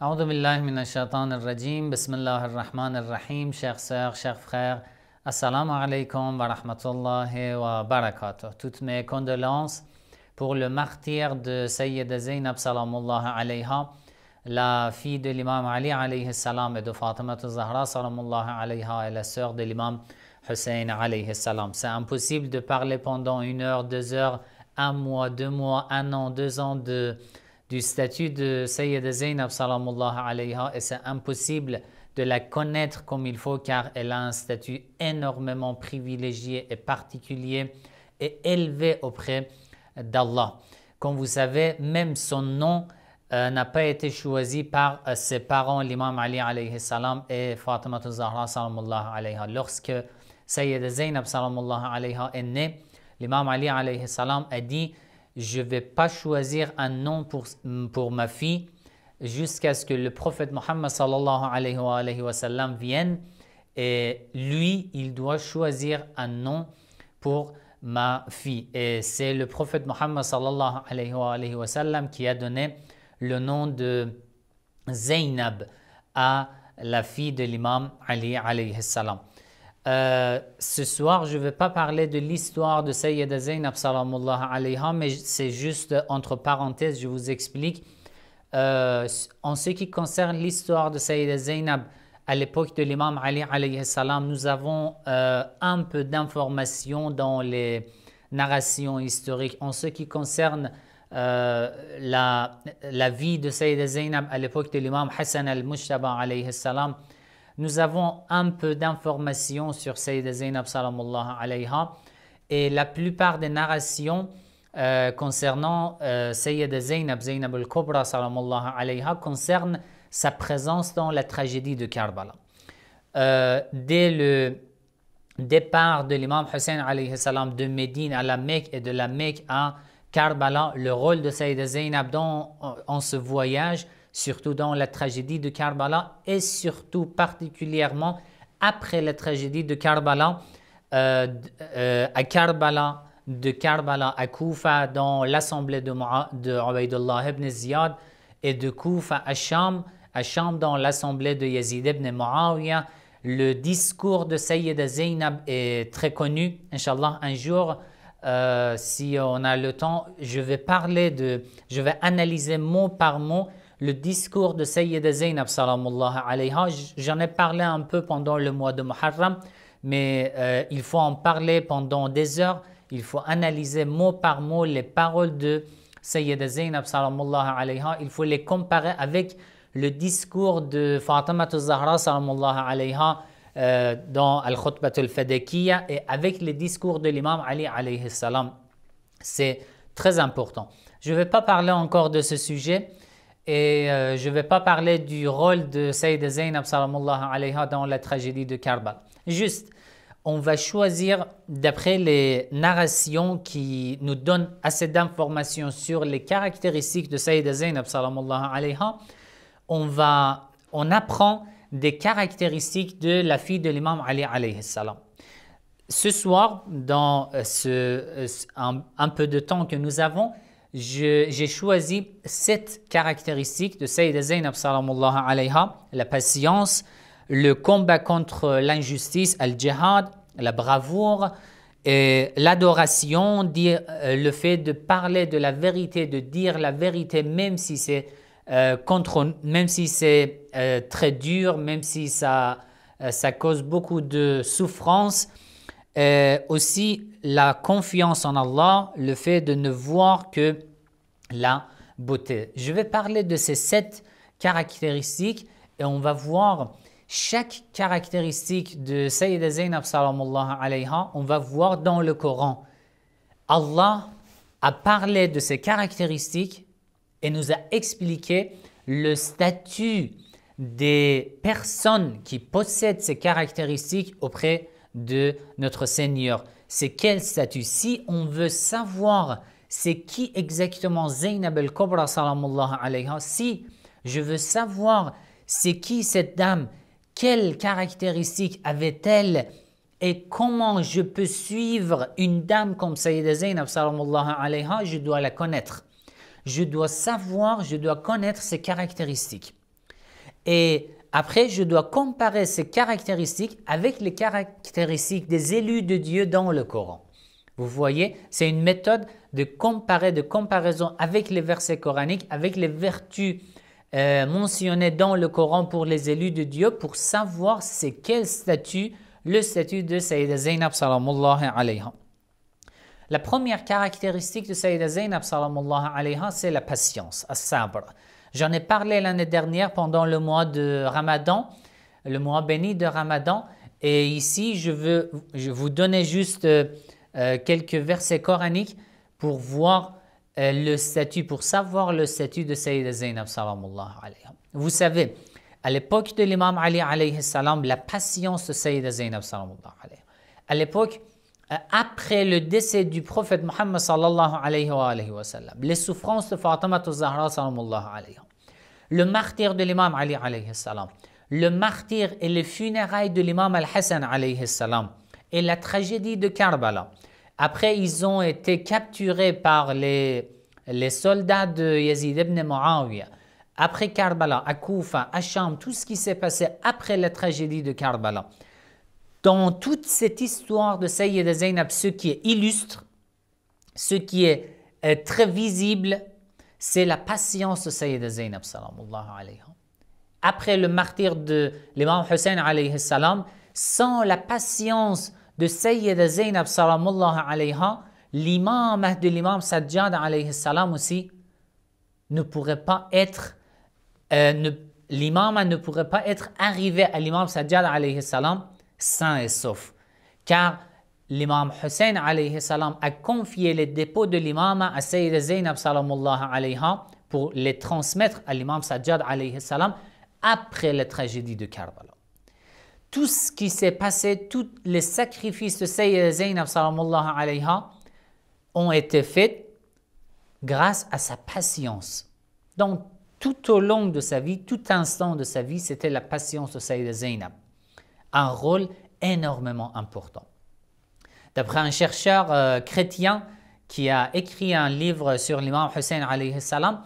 Rajim Rahmanir Rahim chers soeurs, chers frères, assalamu alaikum wa rahmatullahi wa barakatuh. Toutes mes condoléances pour le martyr de Sayyida Zainab salamullah alayha, la fille de l'imam Ali alayhi salam et de Fatima Zahra salamullah alayha et la sœur de l'imam Hussein alayhi salam. C'est impossible de parler pendant une heure, deux heures, un mois, deux mois, un an, deux ans de du statut de Sayyida Zainab salamullah alayha et c'est impossible de la connaître comme il faut car elle a un statut énormément privilégié et particulier et élevé auprès d'Allah. Comme vous savez, même son nom euh, n'a pas été choisi par euh, ses parents, l'imam Ali alayhi salam et Fatima Zahra salamullah alayha. Lorsque Sayyida Zainab salamullah alayha est née, l'imam Ali alayhi salam a dit « je ne vais pas choisir un nom pour, pour ma fille jusqu'à ce que le prophète Mohammed sallallahu alayhi wa, sallam, vienne. Et lui, il doit choisir un nom pour ma fille. Et c'est le prophète Mohammed sallallahu alayhi wa, sallam, qui a donné le nom de Zainab à la fille de l'imam Ali alayhi salam. Euh, ce soir, je ne vais pas parler de l'histoire de Sayyida Zainab mais c'est juste euh, entre parenthèses, je vous explique. Euh, en ce qui concerne l'histoire de Sayyida Zainab, à l'époque de l'imam Ali alayhi salam, nous avons un peu d'informations dans les narrations historiques. En ce qui concerne la, vie de Sayyida Zainab à l'époque de l'imam Hassan al-Mushtaba alayhi salam, nous avons un peu d'informations sur Sayyida Zainab alayha et la plupart des narrations euh, concernant Sayyid euh, Sayyida Zainab, Zainab al-Kubra alayha concernent sa présence dans la tragédie de Karbala. Euh, dès le départ de l'imam Hussein alayhi salam de Médine à la Mecque et de la Mecque à Karbala, le rôle de Sayyida Zainab dans, en ce voyage surtout dans la tragédie de Karbala et surtout particulièrement après la tragédie de Karbala, euh, euh, à Karbala, de Karbala à Koufa dans l'assemblée de, de ibn Ziyad et de Koufa à Sham, à Sham dans l'assemblée de Yazid ibn Muawiyah. Le discours de Sayyida Zainab est très connu. Inch'Allah, un jour, euh, si on a le temps, je vais parler de, je vais analyser mot par mot le discours de Sayyida Zainab, J'en ai parlé un peu pendant le mois de Muharram, mais euh, il faut en parler pendant des heures. Il faut analyser mot par mot les paroles de Sayyida Zainab, Il faut les comparer avec le discours de Fatima Zahra, euh, dans al Khutbatul al et avec le discours de l'imam Ali, C'est très important. Je ne vais pas parler encore de ce sujet. Et euh, je ne vais pas parler du rôle de Sayyid Zainab alayha dans la tragédie de Karbala. Juste, on va choisir, d'après les narrations qui nous donnent assez d'informations sur les caractéristiques de Sayyid Zainab alayha, on, va, on apprend des caractéristiques de la fille de l'imam Ali alayhi Ce soir, dans euh, ce, euh, un peu de temps que nous avons, j'ai choisi sept caractéristiques de Sayyida Zainab alayha, la patience, le combat contre l'injustice, al-jihad, la bravoure, l'adoration, euh, le fait de parler de la vérité, de dire la vérité même si c'est euh, contre, même si c'est euh, très dur, même si ça, ça cause beaucoup de souffrance, euh, aussi la confiance en Allah, le fait de ne voir que la beauté. Je vais parler de ces sept caractéristiques et on va voir chaque caractéristique de Sayyida Zainab on va voir dans le Coran. Allah a parlé de ces caractéristiques et nous a expliqué le statut des personnes qui possèdent ces caractéristiques auprès de de notre Seigneur. C'est quel statut Si on veut savoir c'est qui exactement Zainab al-Kubra, si je veux savoir c'est qui cette dame, quelles caractéristiques avait-elle et comment je peux suivre une dame comme Sayyida Zainab, je dois la connaître. Je dois savoir, je dois connaître ses caractéristiques. Et après, je dois comparer ces caractéristiques avec les caractéristiques des élus de Dieu dans le Coran. Vous voyez, c'est une méthode de comparaison avec les versets coraniques, avec les vertus euh, mentionnées dans le Coran pour les élus de Dieu, pour savoir c'est quel statut, le statut de Sayyida Zainab sallallahu La première caractéristique de Sayyida Zainab sallallahu c'est la patience, as-sabr. J'en ai parlé l'année dernière pendant le mois de Ramadan, le mois béni de Ramadan. Et ici, je veux je vous donner juste euh, euh, quelques versets coraniques pour voir euh, le statut, pour savoir le statut de Sayyida Zainab Vous savez, à l'époque de l'imam Ali alayhi salam, la patience de Sayyida Zainab À l'époque, euh, après le décès du prophète Mohammed sallallahu alayhi wa, les souffrances de Fatima Zahra sallallahu alayhi le martyr de l'imam Ali alayhi le martyr et les funérailles de l'imam Al-Hassan alayhi et la tragédie de Karbala. Après, ils ont été capturés par les, les soldats de Yazid ibn Muawiyah. Après Karbala, à Koufa, à Sham, tout ce qui s'est passé après la tragédie de Karbala dans toute cette histoire de Sayyida Zainab, ce qui est illustre, ce qui est euh, très visible, c'est la patience de Sayyid Zainab, Après le martyr de l'imam Hussein, salam, sans la patience de Sayyid Zainab, l'imam euh, de l'imam Sajjad, salam, aussi, ne pourrait pas être, euh, l'imam ne pourrait pas être arrivé à l'imam Sajjad, salam, sain et sauf. Car l'imam Hussein alayhi salam a confié les dépôts de l'imam à Sayyid Zainab alayha pour les transmettre à l'imam Sajjad alayhi salam après la tragédie de Karbala. Tout ce qui s'est passé, tous les sacrifices de Sayyid Zainab alayha ont été faits grâce à sa patience. Donc tout au long de sa vie, tout instant de sa vie, c'était la patience de Sayyid Zainab un rôle énormément important. D'après un chercheur euh, chrétien qui a écrit un livre sur l'imam Hussein alayhi salam,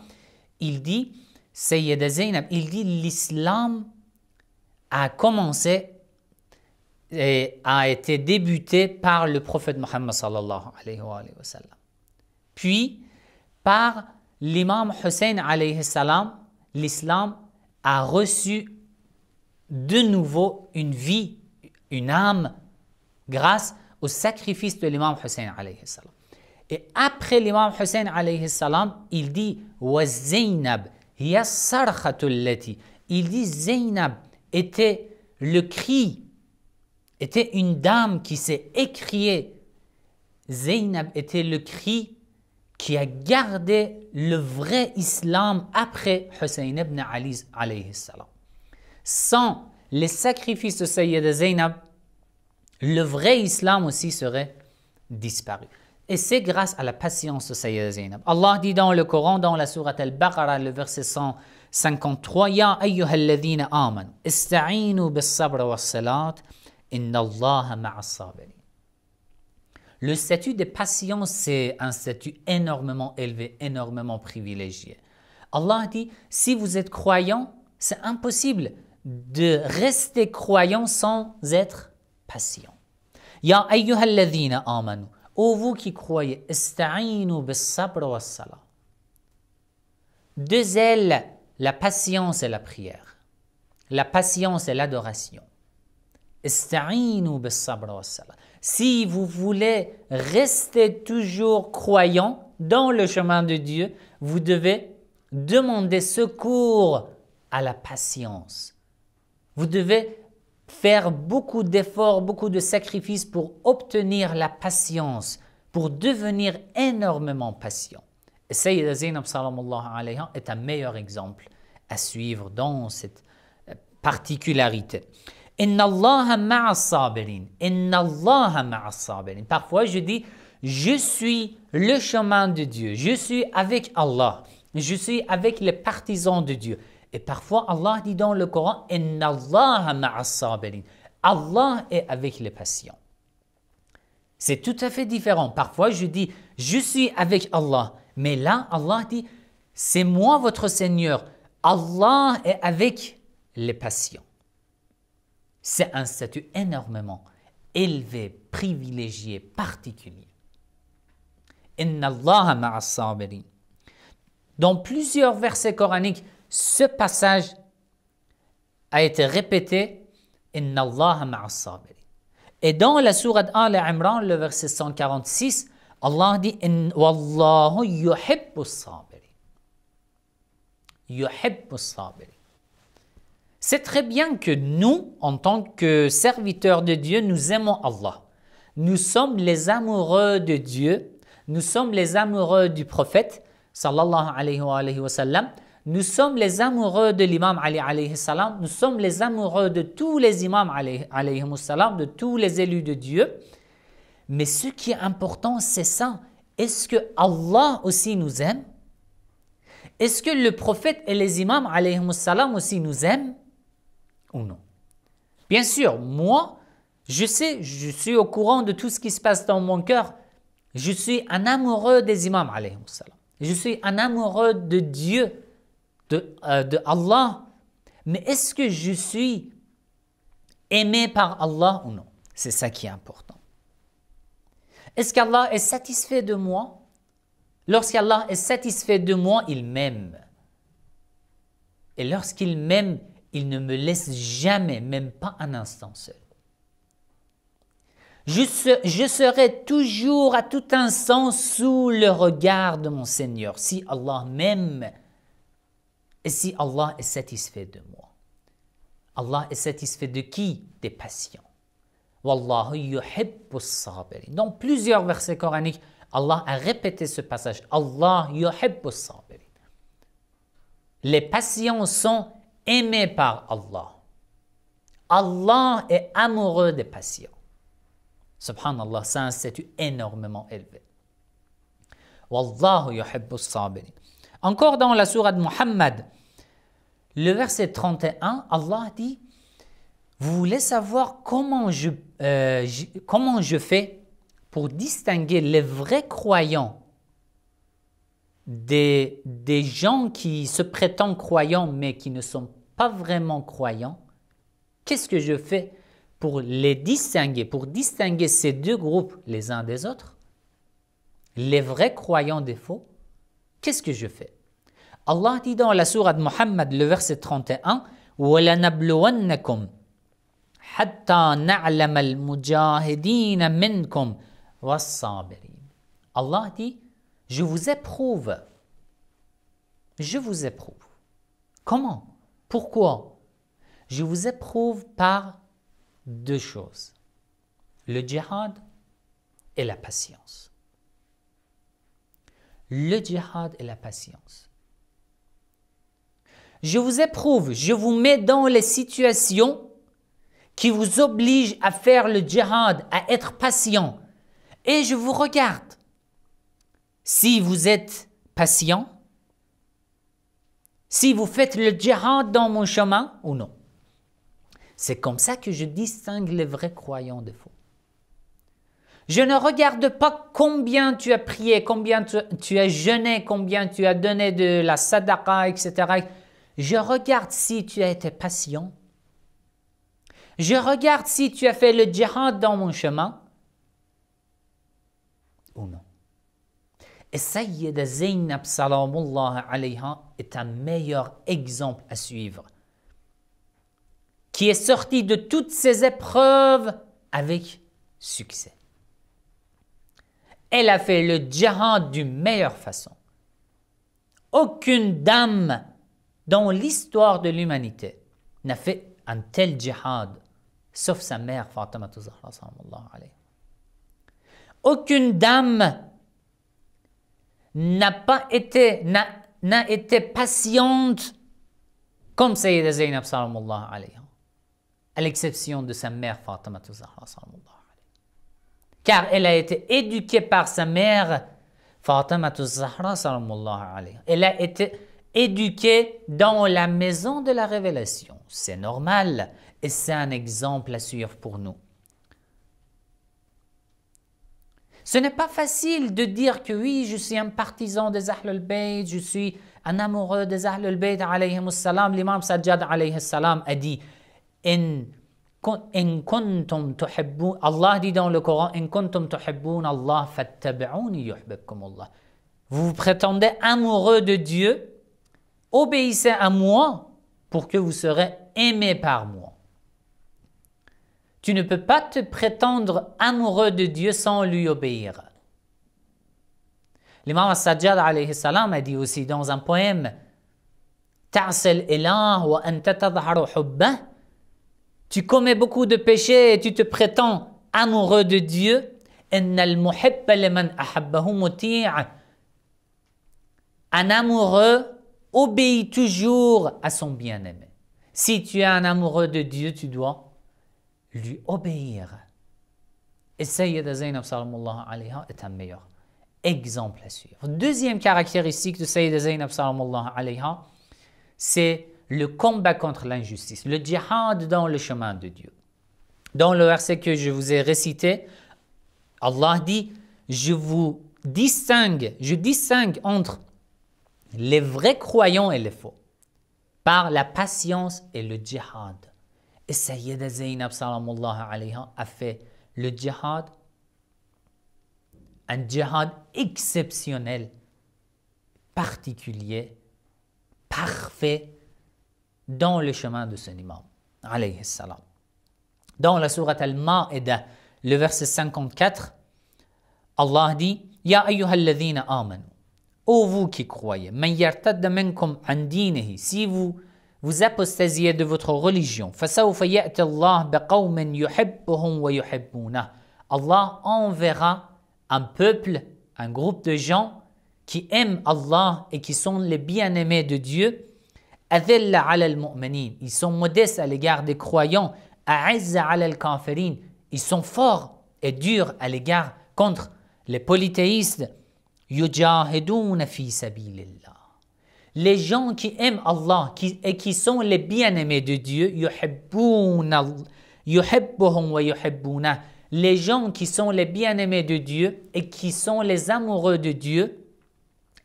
il dit, Sayyid il dit l'islam a commencé et a été débuté par le prophète Muhammad alayhi Puis, par l'imam Hussein alayhi salam, l'islam a reçu de nouveau une vie, une âme, grâce au sacrifice de l'imam Hussein alayhi salam. Et après l'imam Hussein alayhi salam, il dit Zainab, Il dit Zainab était le cri, était une dame qui s'est écriée. Zainab était le cri qui a gardé le vrai islam après Hussein ibn Ali alayhi salam sans les sacrifices de Sayyid Zainab, le vrai islam aussi serait disparu. Et c'est grâce à la patience de Sayyid Zainab. Allah dit dans le Coran, dans la sourate Al-Baqarah, le verset 153, Ya aman, ista'inu bis salat inna Le statut de patience, c'est un statut énormément élevé, énormément privilégié. Allah dit, si vous êtes croyant, c'est impossible de rester croyant sans être patient. Ya ayyuhalladhina amanu. Ô vous qui croyez, ista'inu bis was-salah. Deux ailes, la patience et la prière. La patience et l'adoration. Ista'inu bis was Si vous voulez rester toujours croyant dans le chemin de Dieu, vous devez demander secours à la patience vous devez faire beaucoup d'efforts, beaucoup de sacrifices pour obtenir la patience, pour devenir énormément patient. Et Sayyida Zainab alayhi est un meilleur exemple à suivre dans cette euh, particularité. Inna Allah ma'as-sabirin. Allah Parfois je dis je suis le chemin de Dieu. Je suis avec Allah. Je suis avec les partisans de Dieu. Et parfois, Allah dit dans le Coran, Allah est avec les patients. C'est tout à fait différent. Parfois, je dis, je suis avec Allah. Mais là, Allah dit, c'est moi votre Seigneur. Allah est avec les patients. C'est un statut énormément élevé, privilégié, particulier. Inna Allah Dans plusieurs versets coraniques, ce passage a été répété Inna Allah Et dans la sourate Al Imran, le verset 146, Allah dit In Wallahu yuhibbu Yuhibbu C'est très bien que nous, en tant que serviteurs de Dieu, nous aimons Allah. Nous sommes les amoureux de Dieu, nous sommes les amoureux du prophète, sallallahu alayhi wa, nous sommes les amoureux de l'imam Ali alayhi salam, nous sommes les amoureux de tous les imams alayhi salam, de tous les élus de Dieu. Mais ce qui est important, c'est ça. Est-ce que Allah aussi nous aime Est-ce que le prophète et les imams alayhi salam aussi nous aiment Ou non Bien sûr, moi, je sais, je suis au courant de tout ce qui se passe dans mon cœur. Je suis un amoureux des imams alayhi salam. Je suis un amoureux de Dieu euh, de, Allah, mais est-ce que je suis aimé par Allah ou non C'est ça qui est important. Est-ce qu'Allah est satisfait de moi Lorsqu'Allah est satisfait de moi, il m'aime. Et lorsqu'il m'aime, il ne me laisse jamais, même pas un instant seul. Je, je, serai toujours à tout instant sous le regard de mon Seigneur. Si Allah m'aime, et si Allah est satisfait de moi Allah est satisfait de qui Des patients. Wallahu yuhibbu sabirin. Dans plusieurs versets coraniques, Allah a répété ce passage. Allah yuhibbu sabirin. Les patients sont aimés par Allah. Allah est amoureux des patients. Subhanallah, c'est un statut énormément élevé. Wallahu yuhibbu sabirin. Encore dans la sourate Muhammad, le verset 31, Allah dit Vous voulez savoir euh, comment je, fais pour distinguer les vrais croyants des, des gens qui se prétendent croyants mais qui ne sont pas vraiment croyants Qu'est-ce que je fais pour les distinguer, pour distinguer ces deux groupes les uns des autres Les vrais croyants des faux Qu'est-ce que je fais Allah dit dans la sourate Muhammad, le verset 31, Allah dit, je vous éprouve. Je vous éprouve. Comment Pourquoi Je vous éprouve par deux choses. Le djihad et la patience le djihad et la patience. Je vous éprouve, je vous mets dans les situations qui vous obligent à faire le djihad, à être patient. Et je vous regarde. Si vous êtes patient, si vous faites le djihad dans mon chemin ou non. C'est comme ça que je distingue les vrais croyants des faux. Je ne regarde pas combien tu as prié, combien tu, as jeûné, combien tu as donné de la sadaqa, etc. Je regarde si tu as été patient. Je regarde si tu as fait le djihad dans mon chemin ou non. Et Sayyida Zainab salamullah alayha est un meilleur exemple à suivre qui est sorti de toutes ces épreuves avec succès elle a fait le djihad d'une meilleure façon. Aucune dame dans l'histoire de l'humanité n'a fait un tel djihad, sauf sa mère Fatima Zahra. Aucune dame n'a pas été, n'a, été patiente comme Sayyida Zainab, à l'exception de sa mère Fatima Zahra car elle a été éduquée par sa mère, Fatima Zahra, Elle a été éduquée dans la maison de la révélation. C'est normal et c'est un exemple à suivre pour nous. Ce n'est pas facile de dire que oui, je suis un partisan des Ahlul Bayt, je suis un amoureux des Ahlul Bayt, L'imam Sajjad, a dit « Allah dit dans le Coran kuntum tuhibbun Allah Allah. Vous vous prétendez amoureux de Dieu, obéissez à moi pour que vous serez aimés par moi. Tu ne peux pas te prétendre amoureux de Dieu sans lui obéir. L'imam Sajjad alayhi salam a dit aussi dans un poème Ta'sel ilah wa anta tadharu hubbah tu commets beaucoup de péchés et tu te prétends amoureux de Dieu. Un amoureux obéit toujours à son bien-aimé. Si tu es un amoureux de Dieu, tu dois lui obéir. Et Sayyida Zainab alayha est un meilleur exemple à suivre. Deuxième caractéristique de Sayyida Zainab c'est le combat contre l'injustice, le djihad dans le chemin de Dieu. Dans le verset que je vous ai récité, Allah dit, je vous distingue, je distingue entre les vrais croyants et les faux, par la patience et le djihad. Et Sayyida Zainab a fait le djihad, un djihad exceptionnel, particulier, parfait, dans le chemin de son imam, alayhi salam. Dans la sourate Al-Ma'ida, le verset 54, Allah dit Ya ayyuhalladhina amanu. Ô vous qui croyez, man yartadda minkum an si vous vous apostasiez de votre religion, fasawfa ya'ti Allah yuhibbuhum wa yuhibbuna. Allah enverra un peuple, un groupe de gens qui aiment Allah et qui sont les bien-aimés de Dieu ils sont modestes à l'égard des croyants. Ils sont forts et durs à l'égard contre les polythéistes. Les gens qui aiment Allah et qui sont les bien-aimés de Dieu, Les gens qui sont les bien-aimés de Dieu et qui sont les amoureux de Dieu,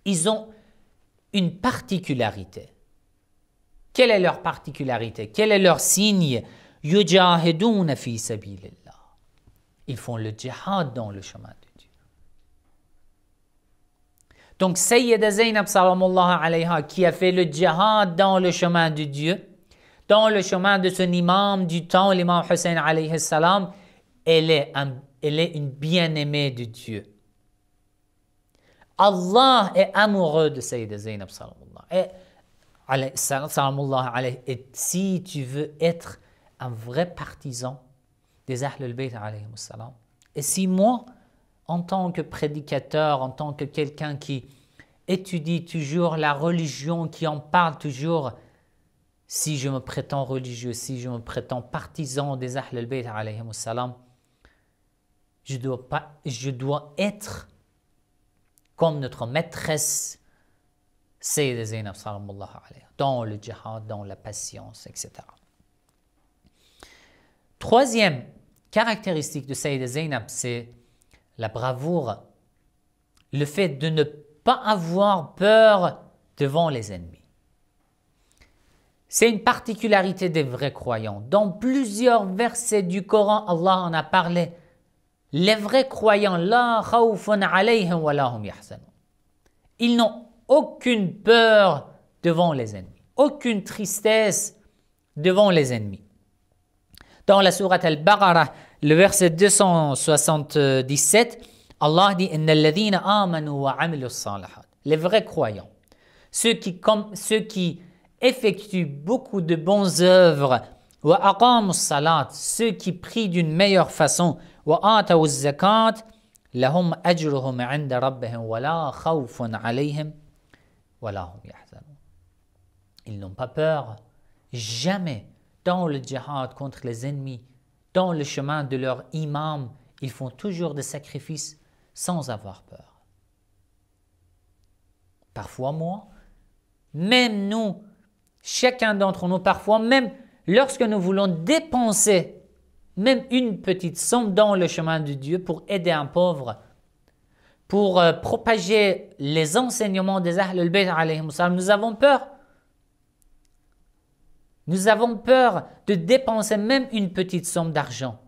ils ont une particularité. Quelle est leur particularité Quel est leur signe Ils font le djihad dans le chemin de Dieu. Donc Sayyida Zainab alayha, qui a fait le djihad dans le chemin de Dieu, dans le chemin de son imam du temps, l'imam Hussein alayhi salam, elle est, une bien-aimée de Dieu. Allah est amoureux de Sayyida Zainab sallallahu et si tu veux être un vrai partisan des Ahl al-Bayt et si moi, en tant que prédicateur, en tant que quelqu'un qui étudie toujours la religion, qui en parle toujours, si je me prétends religieux, si je me prétends partisan des Ahl al-Bayt je dois, je dois être comme notre maîtresse Sayyida Zainab sallallahu dans le jihad, dans la patience, etc. Troisième caractéristique de Sayyid Zainab, c'est la bravoure, le fait de ne pas avoir peur devant les ennemis. C'est une particularité des vrais croyants. Dans plusieurs versets du Coran, Allah en a parlé. Les vrais croyants, hum Ils n'ont aucune peur devant les ennemis, aucune tristesse devant les ennemis. Dans la sourate Al-Baqarah, le verset 277, Allah dit Les vrais croyants, ceux qui, ceux qui effectuent beaucoup de bonnes œuvres, ceux qui prient d'une meilleure façon, lahum ajruhum 'inda rabbihim wa la khawfun 'alayhim ils n'ont pas peur, jamais, dans le djihad contre les ennemis, dans le chemin de leur imam, ils font toujours des sacrifices sans avoir peur. Parfois moi, même nous, chacun d'entre nous, parfois même lorsque nous voulons dépenser même une petite somme dans le chemin de Dieu pour aider un pauvre, pour euh, propager les enseignements des ahlul al-Bayt nous avons peur. Nous avons peur de dépenser même une petite somme d'argent.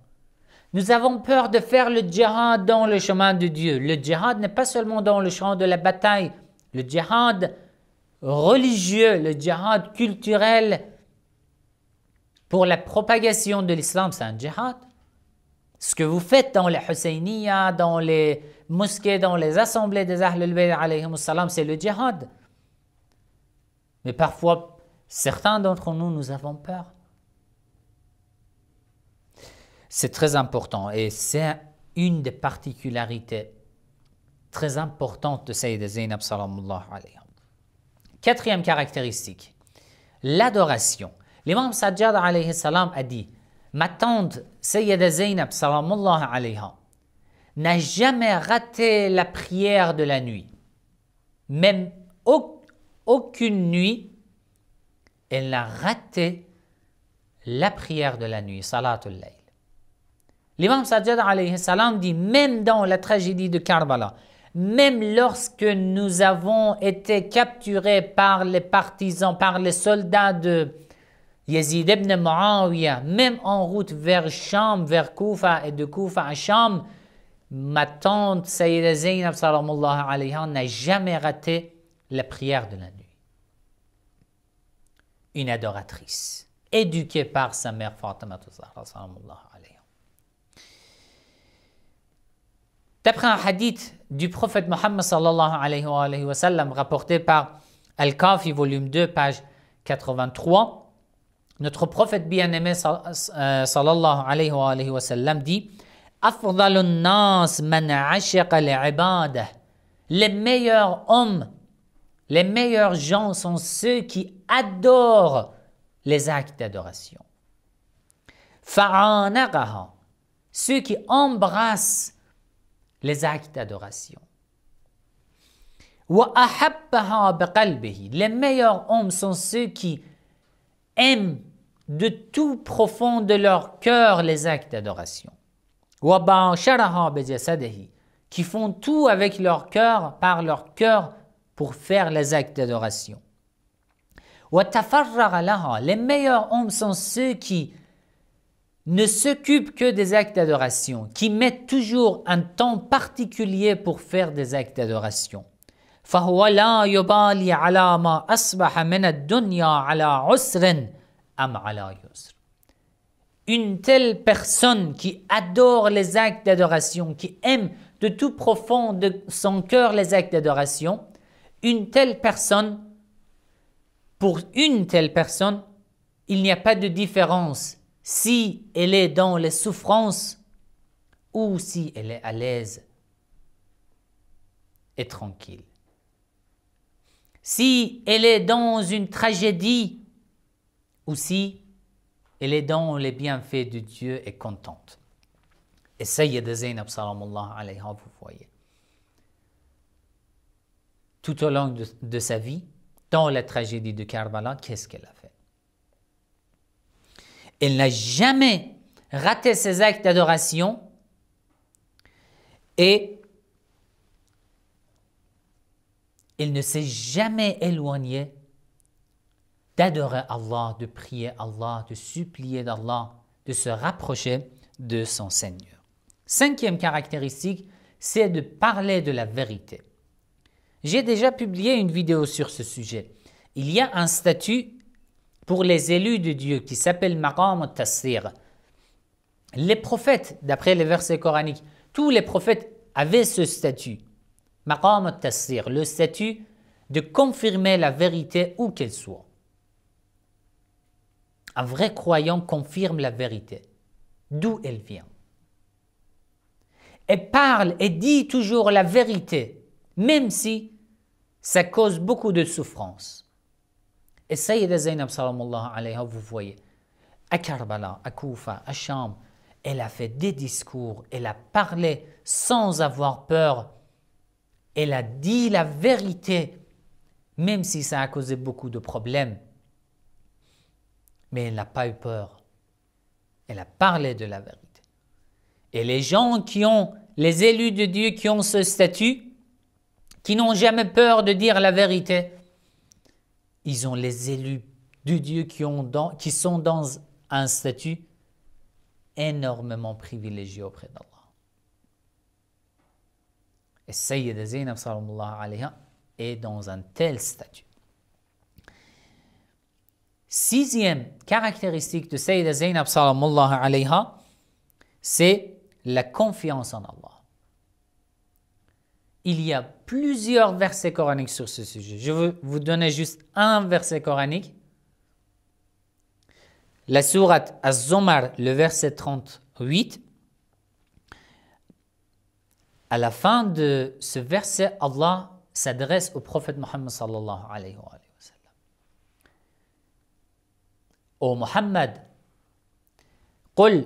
Nous avons peur de faire le djihad dans le chemin de Dieu. Le djihad n'est pas seulement dans le champ de la bataille. Le djihad religieux, le djihad culturel pour la propagation de l'islam, c'est un djihad. Ce que vous faites dans les Husseiniya, dans les mosquées, dans les assemblées des Ahl al-Bayt, c'est le djihad. Mais parfois, certains d'entre nous, nous avons peur. C'est très important et c'est une des particularités très importantes de Sayyid Zainab Quatrième caractéristique, l'adoration. L'imam Sajjad a dit « Ma tante Sayyida Zainab alayha n'a jamais raté la prière de la nuit. Même aucune nuit, elle n'a raté la prière de la nuit, Salatul Layl. L'imam Sajjad alayhi salam dit, même dans la tragédie de Karbala, même lorsque nous avons été capturés par les partisans, par les soldats de, Yazid ibn Muawiyah, même en route vers Cham, vers Koufa et de Koufa à Cham, ma tante Sayyida Zainab n'a jamais raté la prière de la nuit. Une adoratrice, éduquée par sa mère Fatima D'après un hadith du prophète Muhammad sallallahu alayhi wa sallam, rapporté par Al-Kafi, volume 2, page 83, notre prophète bien-aimé euh, sallallahu alayhi wa, wa sallam dit Les meilleurs hommes, les meilleurs gens sont ceux qui adorent les actes d'adoration. Ceux qui embrassent les actes d'adoration. Les meilleurs hommes sont ceux qui aiment de tout profond de leur cœur les actes d'adoration. Qui font tout avec leur cœur, par leur cœur, pour faire les actes d'adoration. Les meilleurs hommes sont ceux qui ne s'occupent que des actes d'adoration, qui mettent toujours un temps particulier pour faire des actes d'adoration. فهو am Une telle personne qui adore les actes d'adoration, qui aime de tout profond de son cœur les actes d'adoration, une telle personne, pour une telle personne, il n'y a pas de différence si elle est dans les souffrances ou si elle est à l'aise et tranquille. Si elle est dans une tragédie aussi, elle est dans les bienfaits de Dieu et contente. Et Sayyida Zainab, des alayha, vous voyez. Tout au long de, de sa vie, dans la tragédie de Karbala, qu'est-ce qu'elle a fait Elle n'a jamais raté ses actes d'adoration et elle ne s'est jamais éloignée d'adorer Allah, de prier Allah, de supplier d'Allah, de se rapprocher de son Seigneur. Cinquième caractéristique, c'est de parler de la vérité. J'ai déjà publié une vidéo sur ce sujet. Il y a un statut pour les élus de Dieu qui s'appelle Maqam tassir Les prophètes, d'après les versets coraniques, tous les prophètes avaient ce statut. Maqam tassir le statut de confirmer la vérité où qu'elle soit. Un vrai croyant confirme la vérité, d'où elle vient. Et parle et dit toujours la vérité, même si ça cause beaucoup de souffrance. Et Sayyida Zainab, alayha, vous voyez, à Karbala, à Koufa, à Sham, elle a fait des discours, elle a parlé sans avoir peur, elle a dit la vérité, même si ça a causé beaucoup de problèmes mais elle n'a pas eu peur. Elle a parlé de la vérité. Et les gens qui ont, les élus de Dieu qui ont ce statut, qui n'ont jamais peur de dire la vérité, ils ont les élus de Dieu qui, sont dans un statut énormément privilégié auprès d'Allah. Et Sayyida Zainab sallam, est dans un tel statut. Sixième caractéristique de Sayyida Zainab sallallahu alayha, c'est la confiance en Allah. Il y a plusieurs versets coraniques sur ce sujet. Je veux vous donner juste un verset coranique. La sourate Az-Zumar, le verset 38. À la fin de ce verset, Allah s'adresse au prophète Mohammed sallallahu alayhi wa Ô Muhammad, قل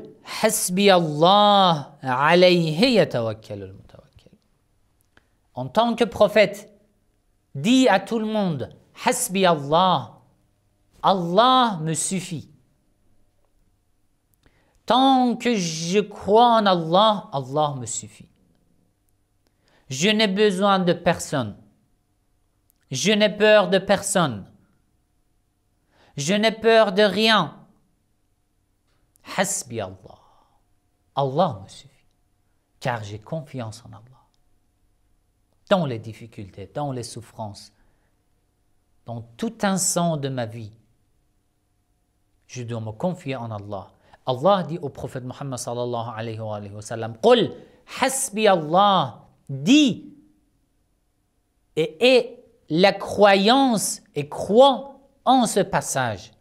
En tant que prophète, dis à tout le monde, Hasbi Allah, Allah me suffit. Tant que je crois en Allah, Allah me suffit. Je n'ai besoin de personne. Je n'ai peur de personne. Je n'ai peur de rien. Hasbi Allah. Allah me suffit. Car j'ai confiance en Allah. Dans les difficultés, dans les souffrances, dans tout un sens de ma vie, je dois me confier en Allah. Allah dit au prophète Mohammed sallallahu alayhi wa sallam, Qul, hasbi Allah, dis et est la croyance et croit en ce passage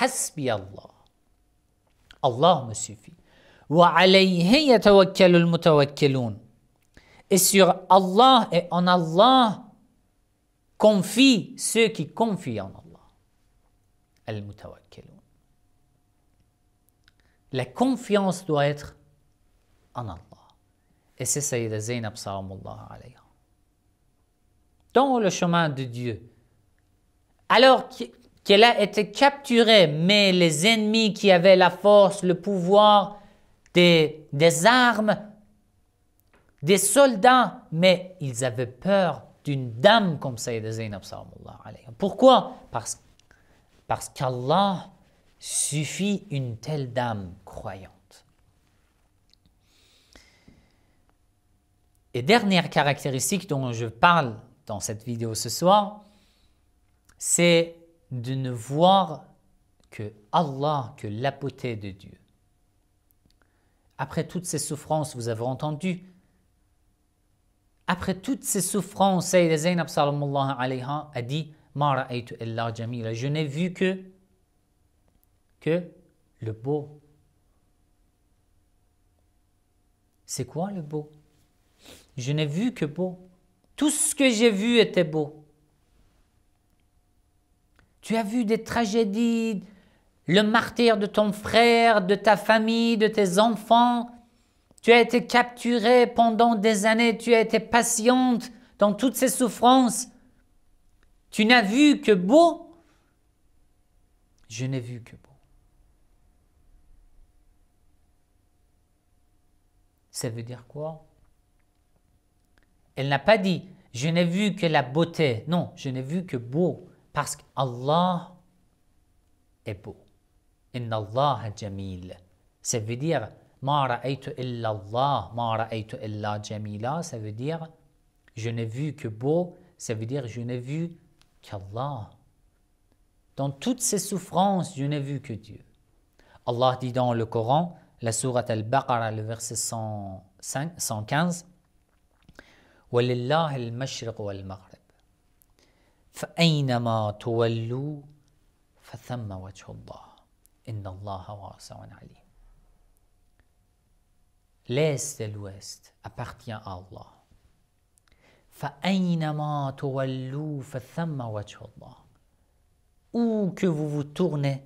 Hasbi Allah. Allah me suffit. Wa alayhi yatawakkalul mutawakkilun. Et sur Allah et en Allah confie ceux qui confient en Allah. Al-mutawakkilun. La confiance doit être en Allah. Et c'est Sayyida Zainab sallallahu alayha. Dans le chemin de Dieu. Alors, qu'elle a été capturée, mais les ennemis qui avaient la force, le pouvoir, des, des armes, des soldats, mais ils avaient peur d'une dame comme Sayyida Zainab. Pourquoi Parce, parce qu'Allah suffit une telle dame croyante. Et dernière caractéristique dont je parle dans cette vidéo ce soir, c'est de ne voir que Allah, que la beauté de Dieu. Après toutes ces souffrances, vous avez entendu, après toutes ces souffrances, et Zainab a dit Je n'ai vu que, que le beau. C'est quoi le beau Je n'ai vu que beau. Tout ce que j'ai vu était beau. Tu as vu des tragédies, le martyr de ton frère, de ta famille, de tes enfants. Tu as été capturé pendant des années, tu as été patiente dans toutes ces souffrances. Tu n'as vu que beau. Je n'ai vu que beau. Ça veut dire quoi Elle n'a pas dit, je n'ai vu que la beauté. Non, je n'ai vu que beau. Parce qu'Allah est beau. Inna Allah jamil. Ça veut dire Ma ra'aytu illa Allah, ma ra'aytu illa jamila. Ça veut dire Je n'ai vu que beau. Ça veut dire Je n'ai vu qu'Allah. Dans toutes ces souffrances, je n'ai vu que Dieu. Allah dit dans le Coran, la sourate Al-Baqarah, le verset 105, 115, mashriq wal فأينما تولوا فثم وجه الله إن الله واسع عليم L'Est et l'Ouest appartient à Allah. فأينما تولوا فثم وجه الله Où que vous vous tournez,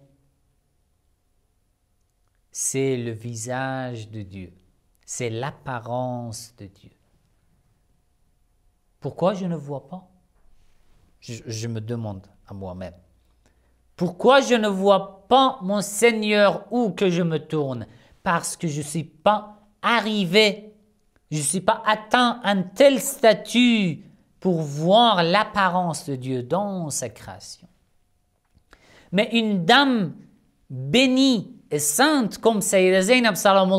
c'est le visage de Dieu, c'est l'apparence de Dieu. Pourquoi je ne vois pas je, me demande à moi-même. Pourquoi je ne vois pas mon Seigneur où que je me tourne Parce que je ne suis pas arrivé, je ne suis pas atteint un tel statut pour voir l'apparence de Dieu dans sa création. Mais une dame bénie et sainte comme Sayyida Zainab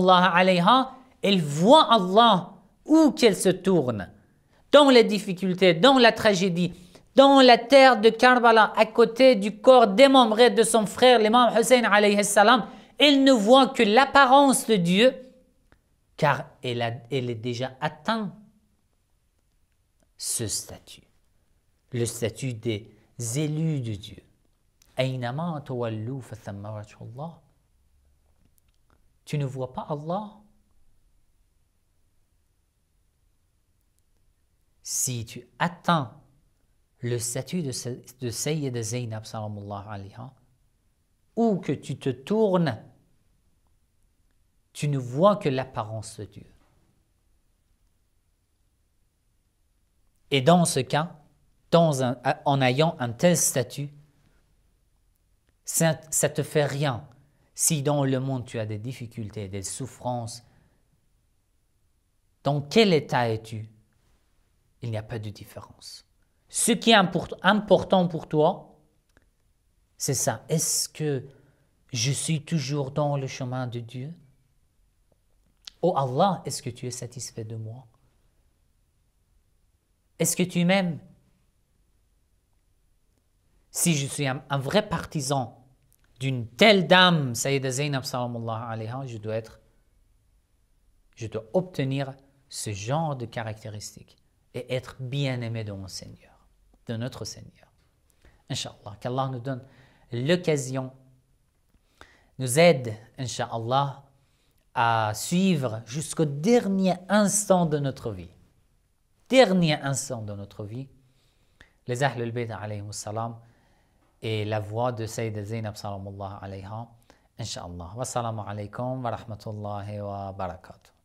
alayha, elle voit Allah où qu'elle se tourne, dans les difficultés, dans la tragédie dans la terre de Karbala, à côté du corps démembré de son frère, l'imam Hussein alayhi il ne voit que l'apparence de Dieu, car elle, a, est déjà atteint ce statut, le statut des élus de Dieu. Tu ne vois pas Allah si tu atteins le statut de, de Sayyid Zainab, alayha, où que tu te tournes, tu ne vois que l'apparence de Dieu. Et dans ce cas, en ayant un tel statut, ça, ne te fait rien si dans le monde tu as des difficultés, des souffrances. Dans quel état es-tu Il n'y a pas de différence. Ce qui est important pour toi, c'est ça. Est-ce que je suis toujours dans le chemin de Dieu Oh Allah, est-ce que tu es satisfait de moi Est-ce que tu m'aimes Si je suis un, vrai partisan d'une telle dame, Sayyida Zainab alayha, je dois être, je dois obtenir ce genre de caractéristiques et être bien aimé de mon Seigneur de notre Seigneur. Inch'Allah, qu'Allah nous donne l'occasion, nous aide, Inch'Allah, à suivre jusqu'au dernier instant de notre vie. Dernier instant de notre vie, les Ahlul al-Bayt salam et la voix de Sayyid Zainab sallallahu alayha, Inch'Allah. Wassalamu alaikum wa rahmatullahi wa barakatuh.